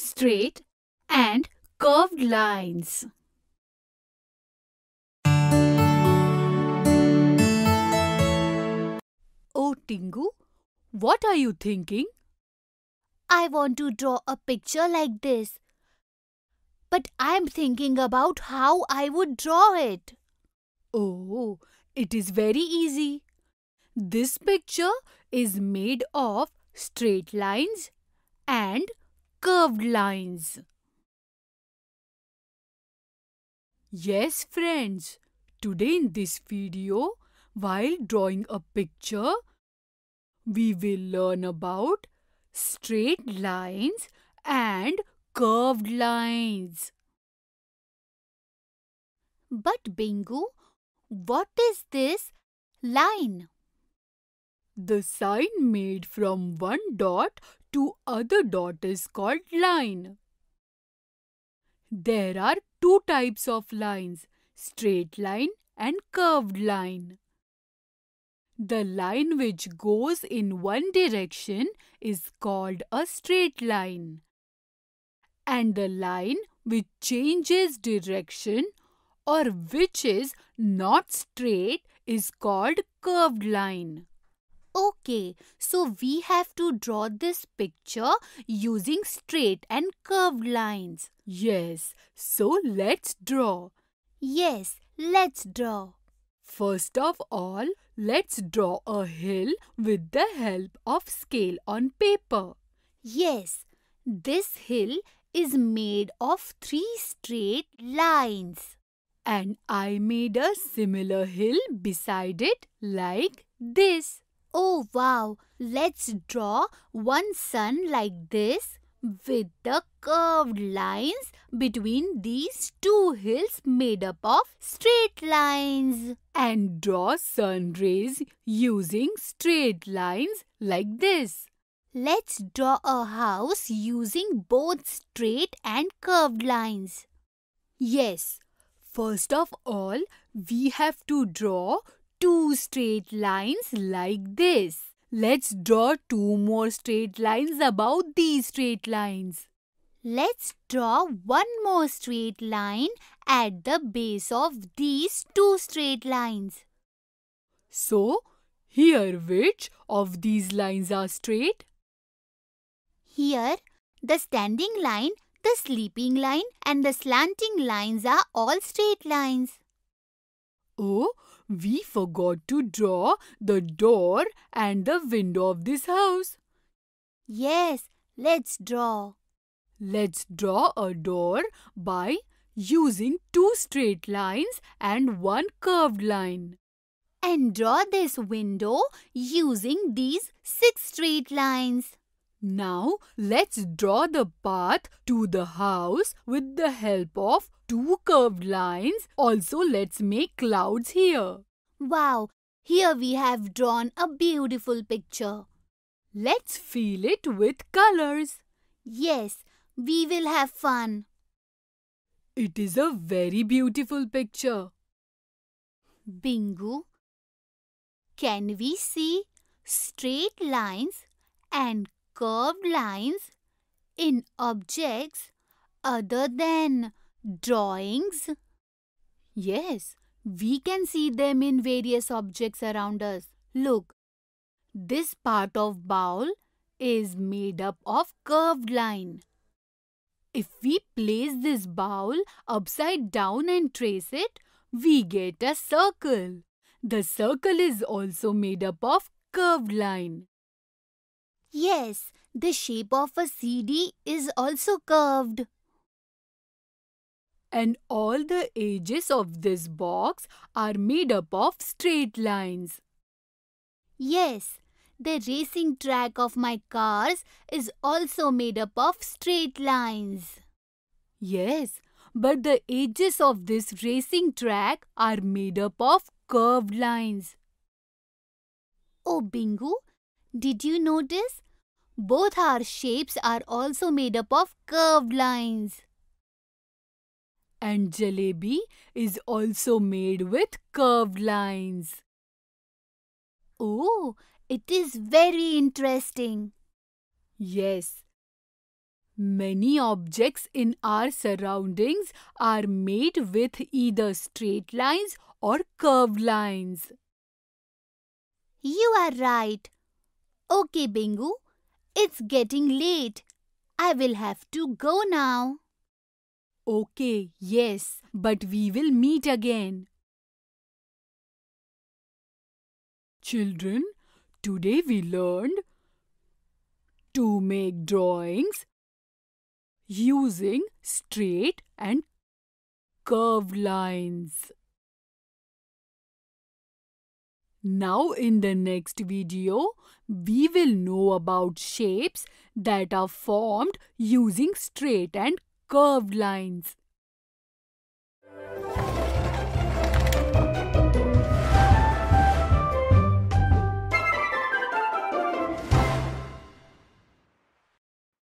straight and curved lines. Oh Tingu, what are you thinking? I want to draw a picture like this. But I'm thinking about how I would draw it. Oh, it is very easy. This picture is made of straight lines and curved lines. Yes friends, today in this video, while drawing a picture, we will learn about straight lines and curved lines. But Bingu, what is this line? The sign made from one dot two other dot is called line. There are two types of lines, straight line and curved line. The line which goes in one direction is called a straight line. And the line which changes direction or which is not straight is called curved line. Okay, so we have to draw this picture using straight and curved lines. Yes, so let's draw. Yes, let's draw. First of all, let's draw a hill with the help of scale on paper. Yes, this hill is made of three straight lines. And I made a similar hill beside it like this. Oh wow, let's draw one sun like this with the curved lines between these two hills made up of straight lines. And draw sun rays using straight lines like this. Let's draw a house using both straight and curved lines. Yes, first of all, we have to draw two straight lines like this. Let's draw two more straight lines about these straight lines. Let's draw one more straight line at the base of these two straight lines. So, here which of these lines are straight? Here, the standing line, the sleeping line and the slanting lines are all straight lines. Oh, we forgot to draw the door and the window of this house. Yes, let's draw. Let's draw a door by using two straight lines and one curved line. And draw this window using these six straight lines. Now let's draw the path to the house with the help of two curved lines. Also let's make clouds here. Wow, here we have drawn a beautiful picture. Let's fill it with colors. Yes, we will have fun. It is a very beautiful picture. Bingu, can we see straight lines and curved lines in objects other than drawings? Yes, we can see them in various objects around us. Look, this part of bowl is made up of curved line. If we place this bowl upside down and trace it, we get a circle. The circle is also made up of curved line. Yes, the shape of a CD is also curved. And all the edges of this box are made up of straight lines. Yes, the racing track of my cars is also made up of straight lines. Yes, but the edges of this racing track are made up of curved lines. Oh, Bingu, did you notice both our shapes are also made up of curved lines. And jalebi is also made with curved lines. Oh, it is very interesting. Yes. Many objects in our surroundings are made with either straight lines or curved lines. You are right. Okay, Bingu. It's getting late. I will have to go now. Okay, yes, but we will meet again. Children, today we learned to make drawings using straight and curved lines. Now in the next video, we will know about shapes that are formed using straight and curved lines.